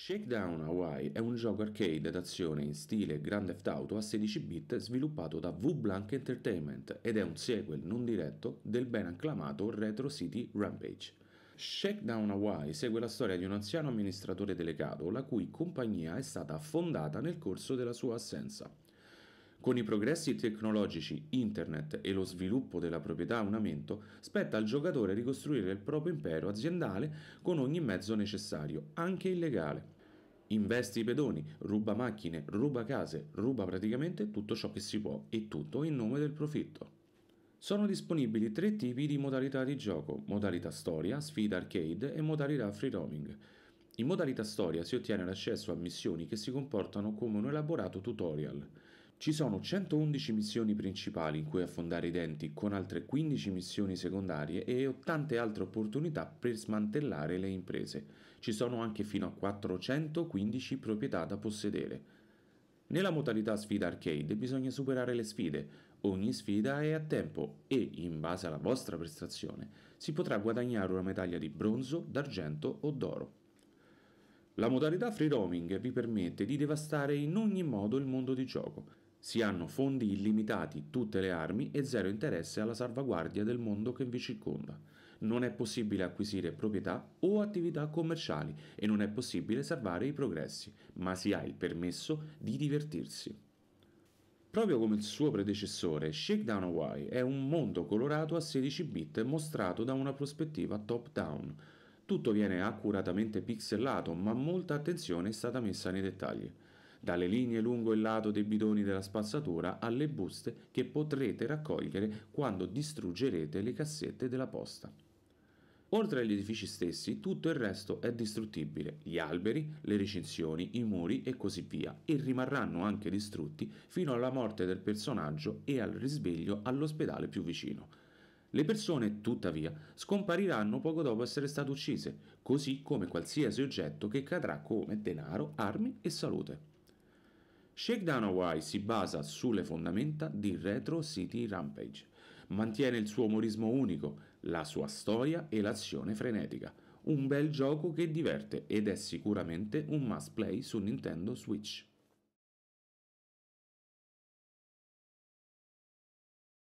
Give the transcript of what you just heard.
Shakedown Hawaii è un gioco arcade d'azione in stile Grand Theft Auto a 16 bit sviluppato da V-Blank Entertainment ed è un sequel non diretto del ben acclamato Retro City Rampage. Shakedown Hawaii segue la storia di un anziano amministratore delegato la cui compagnia è stata fondata nel corso della sua assenza. Con i progressi tecnologici, internet e lo sviluppo della proprietà a unamento, spetta al giocatore ricostruire il proprio impero aziendale con ogni mezzo necessario, anche illegale. Investi i pedoni, ruba macchine, ruba case, ruba praticamente tutto ciò che si può e tutto in nome del profitto. Sono disponibili tre tipi di modalità di gioco, modalità storia, sfida arcade e modalità free roaming. In modalità storia si ottiene l'accesso a missioni che si comportano come un elaborato tutorial. Ci sono 111 missioni principali in cui affondare i denti, con altre 15 missioni secondarie e 80 altre opportunità per smantellare le imprese. Ci sono anche fino a 415 proprietà da possedere. Nella modalità sfida arcade bisogna superare le sfide, ogni sfida è a tempo e, in base alla vostra prestazione, si potrà guadagnare una medaglia di bronzo, d'argento o d'oro. La modalità free roaming vi permette di devastare in ogni modo il mondo di gioco, si hanno fondi illimitati, tutte le armi e zero interesse alla salvaguardia del mondo che vi circonda. Non è possibile acquisire proprietà o attività commerciali e non è possibile salvare i progressi, ma si ha il permesso di divertirsi. Proprio come il suo predecessore, Shakedown Hawaii è un mondo colorato a 16 bit mostrato da una prospettiva top-down. Tutto viene accuratamente pixelato, ma molta attenzione è stata messa nei dettagli dalle linee lungo il lato dei bidoni della spazzatura alle buste che potrete raccogliere quando distruggerete le cassette della posta. Oltre agli edifici stessi, tutto il resto è distruttibile, gli alberi, le recinzioni, i muri e così via, e rimarranno anche distrutti fino alla morte del personaggio e al risveglio all'ospedale più vicino. Le persone, tuttavia, scompariranno poco dopo essere state uccise, così come qualsiasi oggetto che cadrà come denaro, armi e salute. Shakedown Hawaii si basa sulle fondamenta di Retro City Rampage. Mantiene il suo umorismo unico, la sua storia e l'azione frenetica. Un bel gioco che diverte ed è sicuramente un must play su Nintendo Switch.